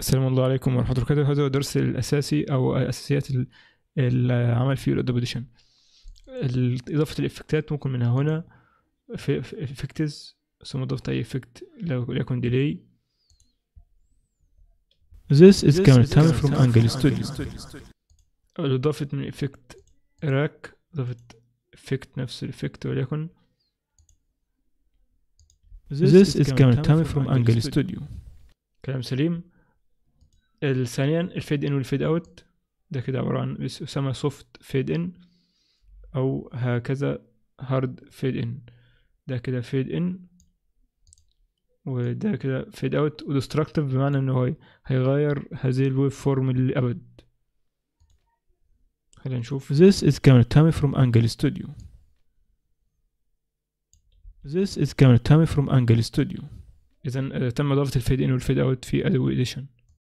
السلام الله عليكم ورحمة الله وبركاته هذا هو الدرس الأساسي أو أساسيات العمل في الأدوبيديشن إضافة الإفكتات ممكن من هنا في إفكتز ثم ضفت أي إفكت ليكن ديلي This is coming time from Angle Studio إضافة من إفكت راك إضافة إفكت نفس الإفكت وليكن This is coming time from Angle Studio كلام سليم ثانيا الفيد ان والفيد اوت ده كده عباره عن يسمى سوفت فيد ان او هكذا هارد فيد ان ده كده فيد ان وده كده فيد اوت وديستركتيف بمعنى ان هو هيغير هذه الويف فورم للابد خلينا نشوف this is coming to me from Angle Studio this is coming to me from Angle Studio اذا آه، تم اضافه الفيد ان والفيد اوت في ادوبي اديشن